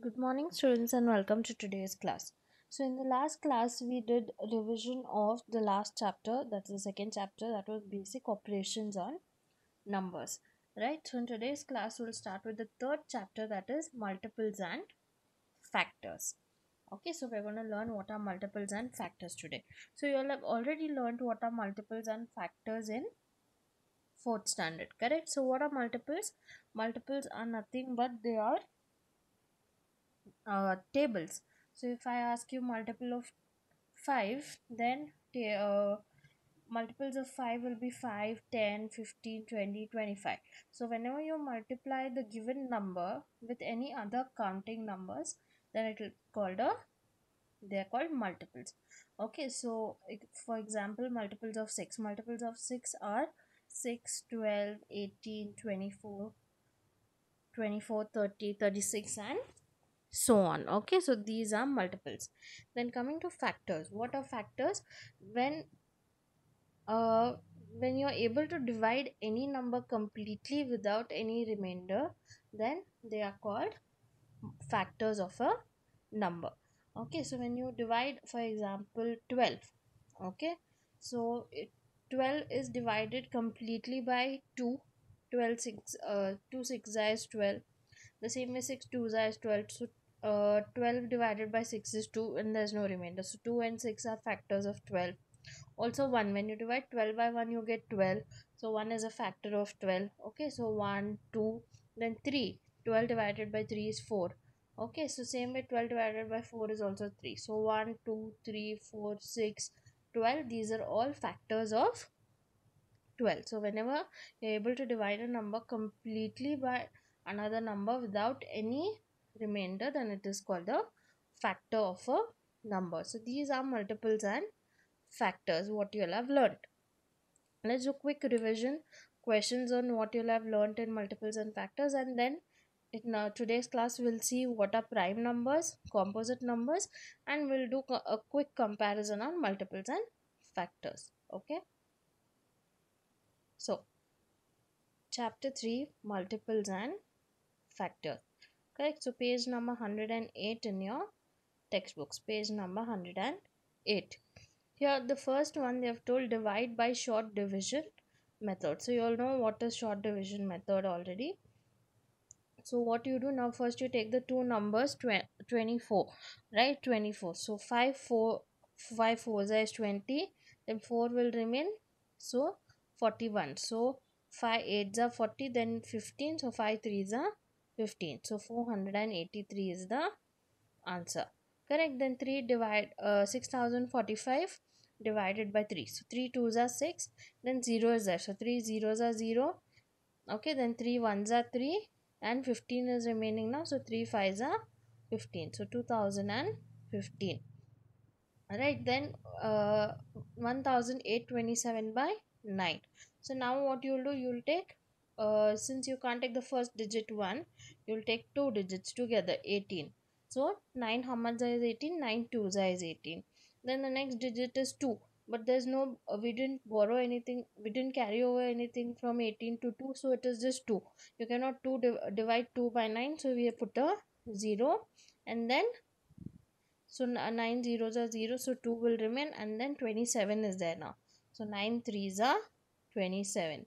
good morning students and welcome to today's class so in the last class we did revision of the last chapter that's the second chapter that was basic operations on numbers right so in today's class we'll start with the third chapter that is multiples and factors okay so we're going to learn what are multiples and factors today so you all have already learned what are multiples and factors in fourth standard correct so what are multiples multiples are nothing but they are uh, tables so if i ask you multiple of 5 then uh, multiples of 5 will be 5 10 15 20 25 so whenever you multiply the given number with any other counting numbers then it will called a they are called multiples okay so for example multiples of 6 multiples of 6 are 6 12 18 24 24 30 36 and so on okay so these are multiples then coming to factors what are factors when uh when you are able to divide any number completely without any remainder then they are called factors of a number okay so when you divide for example 12 okay so it, 12 is divided completely by 2 12 6 uh 2 6 is 12 the same way 6 2 is 12 so uh, 12 divided by 6 is 2 and there's no remainder so 2 and 6 are factors of 12 also 1 when you divide 12 by 1 you get 12 so 1 is a factor of 12 okay so 1 2 then 3 12 divided by 3 is 4 okay so same way 12 divided by 4 is also 3 so 1 2 3 4 6 12 these are all factors of 12 so whenever you're able to divide a number completely by another number without any remainder then it is called the factor of a number so these are multiples and factors what you'll have learned let's do quick revision questions on what you'll have learned in multiples and factors and then in uh, today's class we'll see what are prime numbers composite numbers and we'll do a quick comparison on multiples and factors okay so chapter 3 multiples and factors correct so page number 108 in your textbooks page number 108 here the first one they have told divide by short division method so you all know what is short division method already so what you do now first you take the two numbers 24 right 24 so 5 4 5 4 is 20 then 4 will remain so 41 so 5 8 is 40 then 15 so 5 3 is 15 so 483 is the answer correct then 3 divide uh, 6045 divided by 3 so 3 twos are 6 then 0 is there so 3 zeros are 0 okay then 3 ones are 3 and 15 is remaining now so 3 fives are 15 so 2015 all right then uh 1827 by 9 so now what you'll do you'll take uh, since you can't take the first digit 1 you'll take two digits together 18 so 9 how much is 18 9 2 is 18 then the next digit is 2 but there's no uh, we didn't borrow anything we didn't carry over anything from 18 to 2 so it is just 2 you cannot 2 divide 2 by 9 so we put a 0 and then so uh, 9 zeros are 0 so 2 will remain and then 27 is there now so 9 threes are 27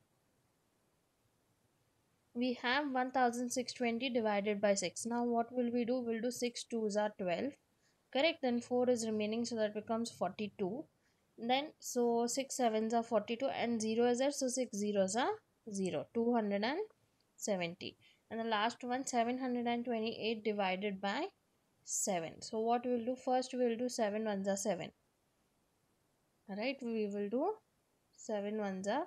we have 1620 divided by 6 now what will we do we'll do 6 2s are 12 correct then 4 is remaining so that becomes 42 then so 6 7s are 42 and 0 is there so 6 zeros are 0 270 and the last one 728 divided by 7 so what we'll do first we'll do 7 ones are 7 all right we will do 7 ones are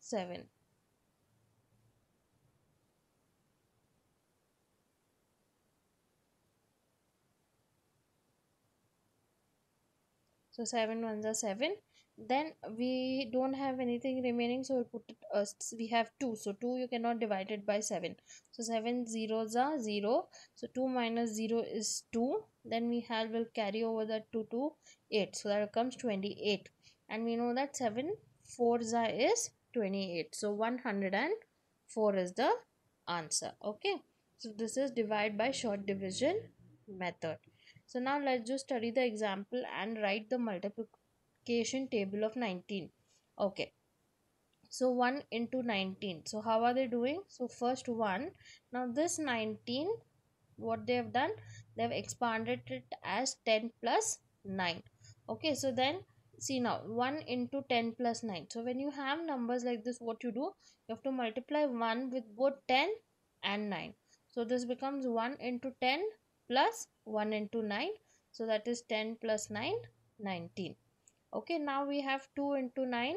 7 so 7 ones are 7 then we don't have anything remaining so we will put it, uh, we have 2 so 2 you cannot divide it by 7 so 7 zeros are 0 so 2 minus 0 is 2 then we have will carry over that 2 to 8 so that comes 28 and we know that 7 fours are is 28 so 104 is the answer okay so this is divide by short division method so now let's just study the example and write the multiplication table of 19. Okay. So 1 into 19. So how are they doing? So first 1. Now this 19 what they have done? They have expanded it as 10 plus 9. Okay. So then see now 1 into 10 plus 9 so when you have numbers like this what you do you have to multiply 1 with both 10 and 9 so this becomes 1 into 10 plus 1 into 9 so that is 10 plus 9 19 okay now we have 2 into 9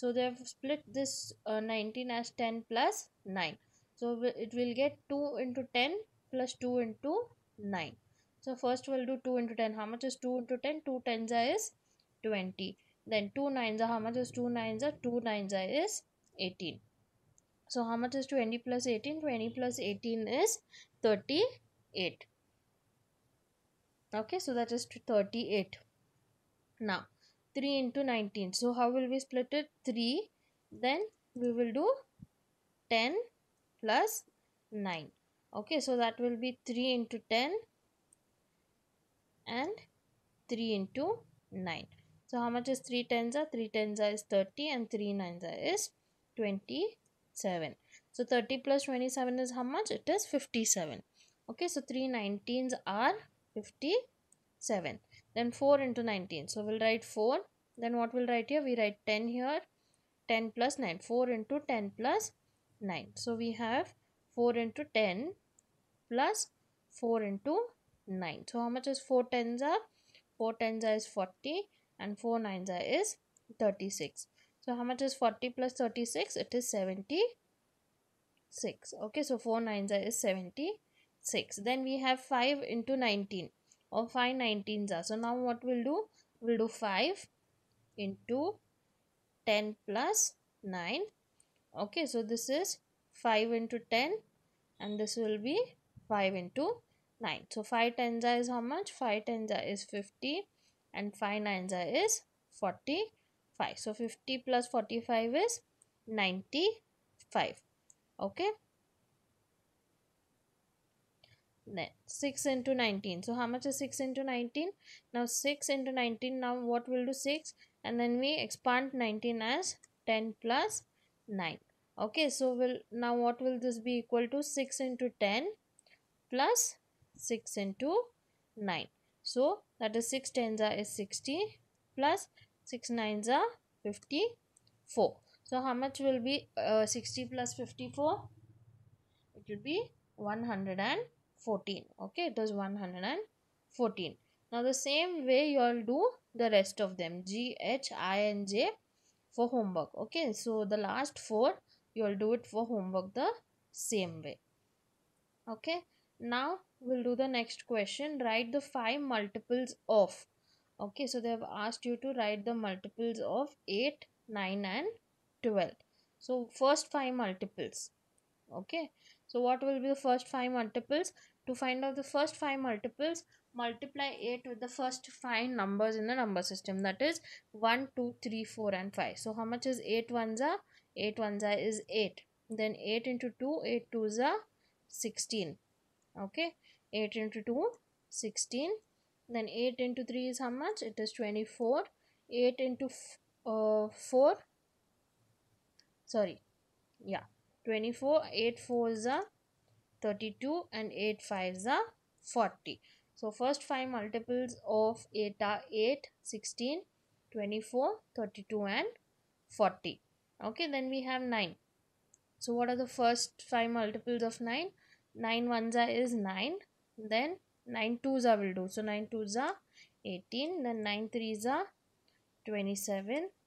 so they have split this uh, 19 as 10 plus 9 so it will get 2 into 10 plus 2 into 9 so first we'll do 2 into 10 how much is 2 into 10 2 tens is 20 then 2 nines are how much is 2 nines are 2 nines is 18 so how much is 20 plus 18 20 plus 18 is 30 8 okay so that is 38 now 3 into 19 so how will we split it 3 then we will do 10 plus 9 okay so that will be 3 into 10 and 3 into 9 so how much is 3 tens are 3 tens are is 30 and 3 nines are is 27 so 30 plus 27 is how much it is 57 okay so 3 19s are 57 then 4 into 19 so we'll write 4 then what we'll write here we write 10 here 10 plus 9 4 into 10 plus 9 so we have 4 into 10 plus 4 into 9 so how much is 4 tens are 4 tens are is 40 and 4 nines are is 36 so how much is 40 plus 36 it is 76 okay so 4 nines are is 70 6 then we have 5 into 19 or 5 19s are so now what we'll do we'll do 5 into 10 plus 9 okay so this is 5 into 10 and this will be 5 into 9 so 5 tens is how much 5 tens is 50 and 5 nines is 45 so 50 plus 45 is 95 okay 6 into 19 so how much is 6 into 19 now 6 into 19 now what will do 6 and then we expand 19 as 10 plus 9 okay so will now what will this be equal to 6 into 10 plus 6 into 9 so that is 6 tens are is 60 plus 6 nines are 54 so how much will be uh, 60 plus 54 it will be 100 and 14 okay it is 114 now the same way you all do the rest of them g h i and j for homework okay so the last four you you'll do it for homework the same way okay now we'll do the next question write the five multiples of okay so they have asked you to write the multiples of 8 9 and 12 so first five multiples okay so what will be the first five multiples to find out the first 5 multiples, multiply eight with the first 5 numbers in the number system that is 1, 2, 3, 4 and 5. So how much is 8 ones are? 8 ones are is 8. Then 8 into 2, 8 twos are 16. Okay, 8 into 2, 16. Then 8 into 3 is how much? It is 24. 8 into uh, 4, sorry, yeah, 24, 8 fours are 32 and 8 5s are 40. So first five multiples of 8 are 8, 16, 24, 32 and 40. Okay, then we have 9. So what are the first five multiples of 9? 9 ones are is 9. Then 9 twos are will do. So 9 twos are 18. Then 9 threes are 27.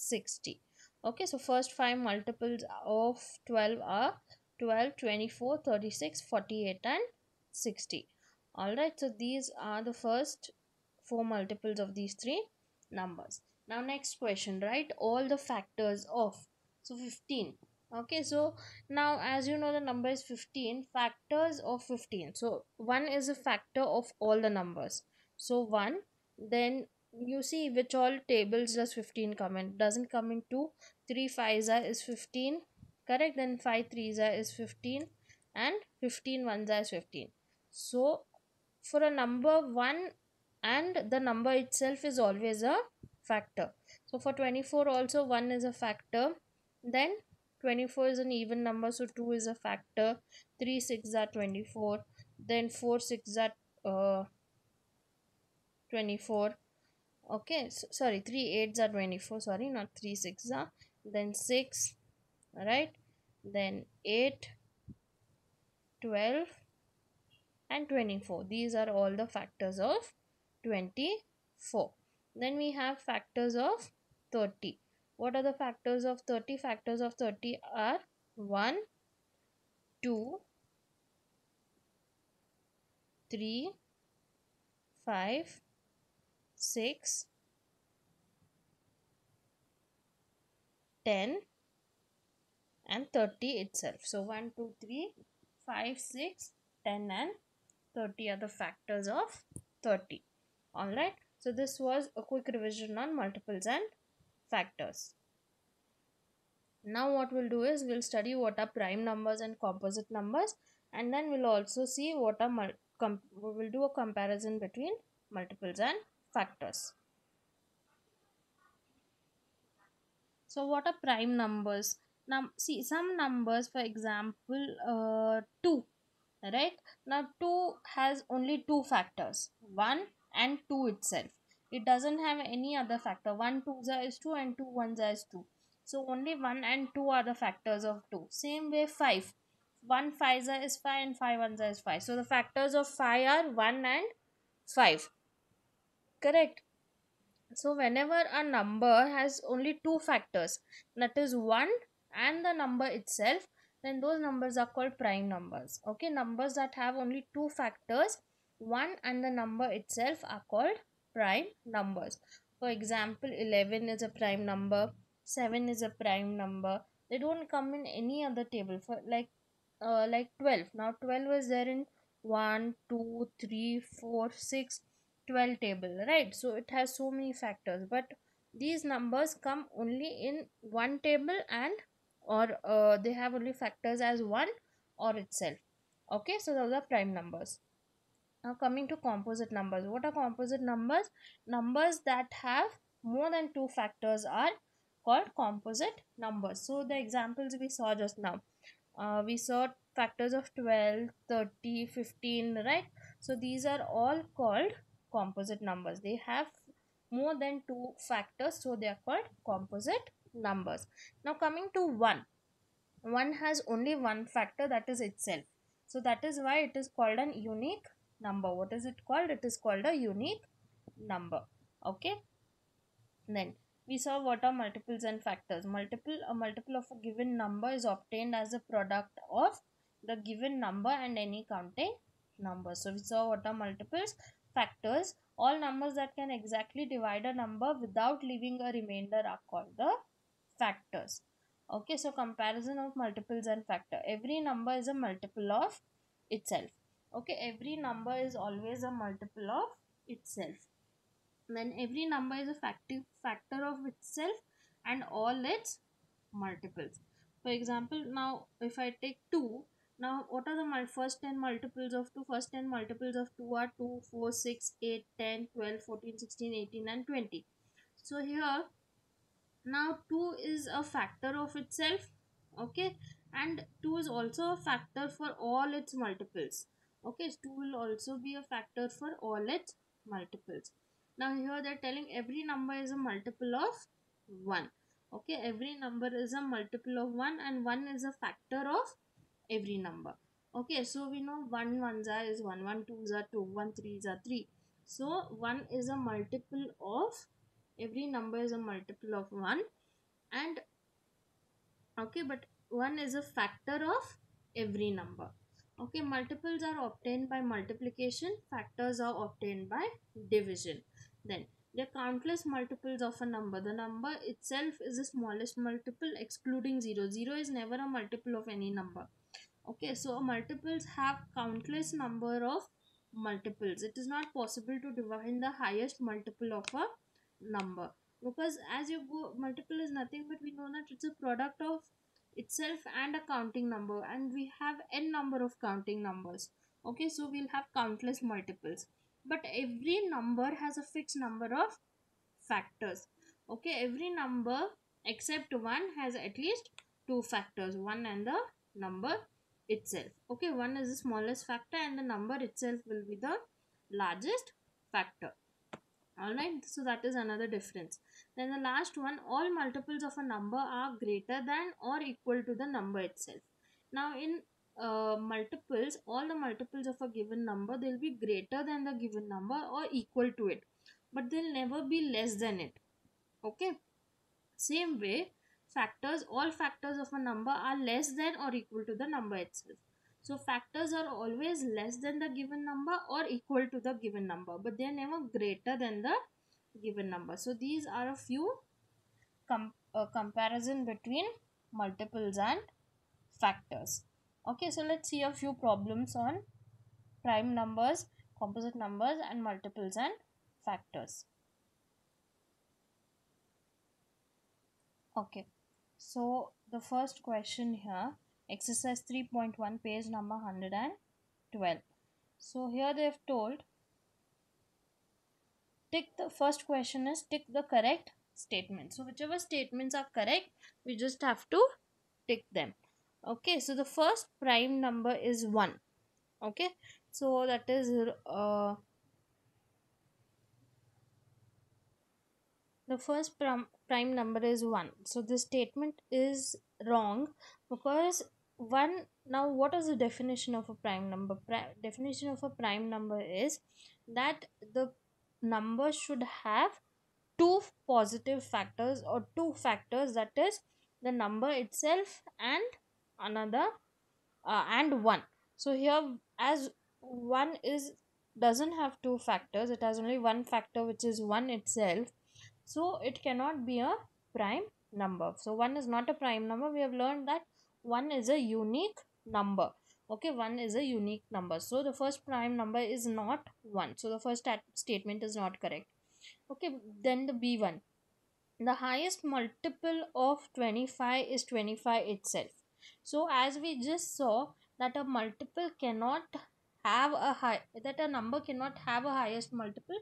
60 okay so first five multiples of 12 are 12 24 36 48 and 60 all right so these are the first four multiples of these three numbers now next question right all the factors of so 15 okay so now as you know the number is 15 factors of 15 so 1 is a factor of all the numbers so 1 then you see which all tables does 15 come in doesn't come in 2 3 5 is 15 correct then 5 three is 15 and 15 ones is 15 so for a number 1 and the number itself is always a factor so for 24 also 1 is a factor then 24 is an even number so 2 is a factor 3 6 are 24 then 4 6 are uh, 24 okay so, sorry 3 8s are 24 sorry not 3 6 are then 6 all right then 8 12 and 24 these are all the factors of 24 then we have factors of 30 what are the factors of 30 factors of 30 are 1 2 3 5 6, 10 and 30 itself. So 1, 2, 3, 5, 6, 10 and 30 are the factors of 30. Alright. So this was a quick revision on multiples and factors. Now what we'll do is we'll study what are prime numbers and composite numbers and then we'll also see what are, we'll do a comparison between multiples and factors. So what are prime numbers? Now see some numbers for example uh, 2 right now 2 has only two factors 1 and 2 itself it doesn't have any other factor 1 2 is 2 and 2 1 is 2 so only 1 and 2 are the factors of 2 same way 5 1 5 is 5 and 5 1 is 5 so the factors of 5 are 1 and 5 correct so whenever a number has only two factors that is 1 and the number itself then those numbers are called prime numbers okay numbers that have only two factors 1 and the number itself are called prime numbers for example 11 is a prime number 7 is a prime number they don't come in any other table for like uh, like 12 now 12 is there in 1 2 3 4 6 12 table right so it has so many factors but these numbers come only in one table and or uh, they have only factors as 1 or itself okay so those are prime numbers now coming to composite numbers what are composite numbers numbers that have more than two factors are called composite numbers so the examples we saw just now uh, we saw factors of 12 30 15 right so these are all called composite numbers they have more than two factors so they are called composite numbers now coming to 1 1 has only one factor that is itself so that is why it is called an unique number what is it called it is called a unique number okay then we saw what are multiples and factors multiple a multiple of a given number is obtained as a product of the given number and any counting number so we saw what are multiples factors all numbers that can exactly divide a number without leaving a remainder are called the factors okay so comparison of multiples and factor every number is a multiple of itself okay every number is always a multiple of itself then every number is a factor factor of itself and all its multiples for example now if i take 2 now what are the first 10 multiples of 2? First 10 multiples of 2 are 2, 4, 6, 8, 10, 12, 14, 16, 18 and 20. So here now 2 is a factor of itself okay and 2 is also a factor for all its multiples okay 2 will also be a factor for all its multiples now here they're telling every number is a multiple of 1 okay every number is a multiple of 1 and 1 is a factor of every number okay so we know 1 one is 1 1 twos is 2 1 threes are 3 so 1 is a multiple of every number is a multiple of 1 and okay but 1 is a factor of every number okay multiples are obtained by multiplication factors are obtained by division then there are countless multiples of a number the number itself is the smallest multiple excluding 0 0 is never a multiple of any number okay so multiples have countless number of multiples it is not possible to divide the highest multiple of a number because as you go multiple is nothing but we know that it's a product of itself and a counting number and we have n number of counting numbers okay so we'll have countless multiples but every number has a fixed number of factors okay every number except one has at least two factors one and the number itself okay one is the smallest factor and the number itself will be the largest factor all right so that is another difference then the last one all multiples of a number are greater than or equal to the number itself now in uh, multiples all the multiples of a given number they'll be greater than the given number or equal to it but they'll never be less than it okay same way factors, all factors of a number are less than or equal to the number itself. So factors are always less than the given number or equal to the given number, but they are never greater than the given number. So these are a few com uh, comparison between multiples and factors. Okay, so let's see a few problems on prime numbers, composite numbers and multiples and factors. Okay. So the first question here, exercise 3.1 page number 112. So here they have told, tick the first question is tick the correct statement. So whichever statements are correct, we just have to tick them. Okay, so the first prime number is 1. Okay, so that is uh, the first prim- prime number is 1 so this statement is wrong because 1 now what is the definition of a prime number Prime definition of a prime number is that the number should have two positive factors or two factors that is the number itself and another uh, and 1 so here as 1 is doesn't have two factors it has only one factor which is 1 itself so it cannot be a prime number. So 1 is not a prime number. We have learned that 1 is a unique number. Okay, 1 is a unique number. So the first prime number is not 1. So the first statement is not correct. Okay, then the B1. The highest multiple of 25 is 25 itself. So as we just saw that a multiple cannot have a high that a number cannot have a highest multiple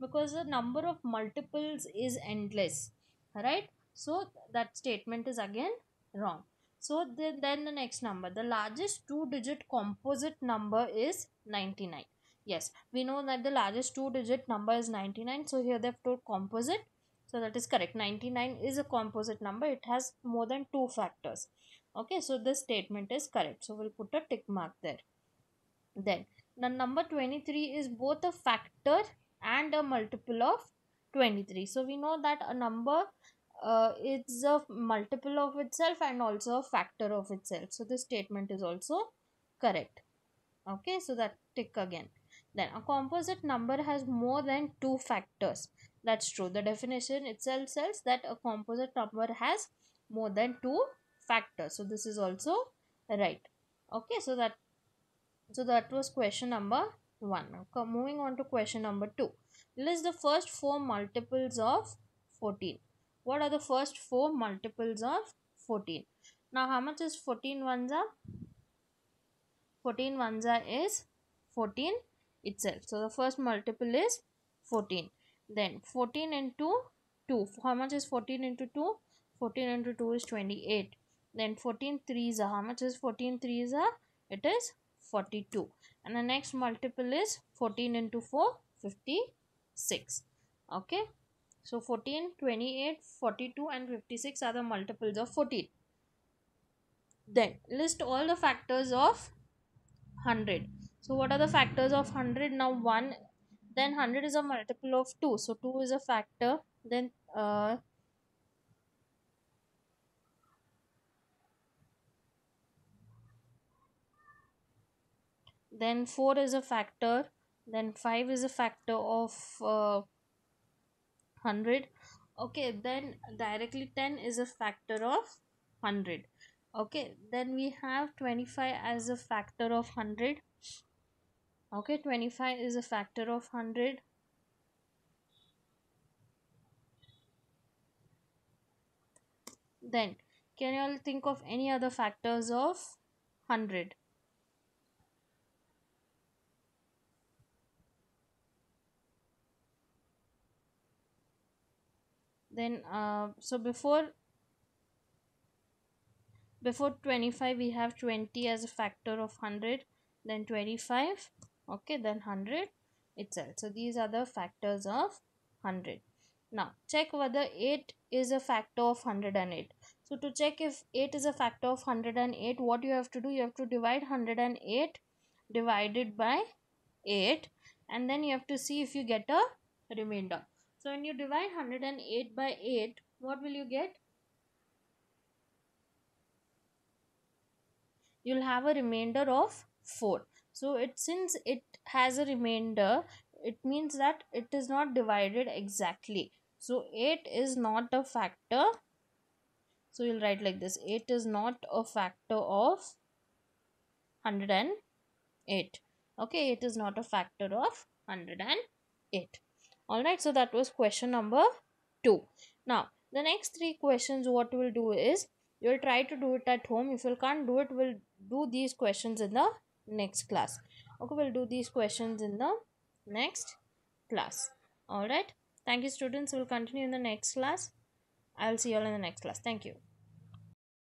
because the number of multiples is endless right so that statement is again wrong so the, then the next number the largest two digit composite number is 99 yes we know that the largest two digit number is 99 so here they've told composite so that is correct 99 is a composite number it has more than two factors okay so this statement is correct so we'll put a tick mark there then the number 23 is both a factor and a multiple of 23 so we know that a number uh, is a multiple of itself and also a factor of itself so this statement is also correct okay so that tick again then a composite number has more than two factors that's true the definition itself says that a composite number has more than two factors so this is also right okay so that so that was question number 1. Now, moving on to question number 2. List the first 4 multiples of 14. What are the first 4 multiples of 14? Now, how much is 14 ones are? 14 ones are is 14 itself. So, the first multiple is 14. Then, 14 into 2. How much is 14 into 2? 14 into 2 is 28. Then, 14 3s are how much is 14 3s are? It is 42 and the next multiple is 14 into 4 56 okay so 14 28 42 and 56 are the multiples of 14 then list all the factors of 100 so what are the factors of 100 now 1 then 100 is a multiple of 2 so 2 is a factor then uh, then 4 is a factor then 5 is a factor of uh, 100 okay then directly 10 is a factor of 100 okay then we have 25 as a factor of 100 okay 25 is a factor of 100 then can you all think of any other factors of 100 then uh, so before before 25 we have 20 as a factor of 100 then 25 okay then 100 itself so these are the factors of 100 now check whether 8 is a factor of 108 so to check if 8 is a factor of 108 what you have to do you have to divide 108 divided by 8 and then you have to see if you get a remainder so when you divide 108 by 8, what will you get? You'll have a remainder of 4. So it since it has a remainder, it means that it is not divided exactly. So 8 is not a factor. So you'll write like this. 8 is not a factor of 108 okay it is not a factor of 108 all right so that was question number two now the next three questions what we'll do is you'll try to do it at home if you can't do it we'll do these questions in the next class okay we'll do these questions in the next class all right thank you students we'll continue in the next class i'll see you all in the next class thank you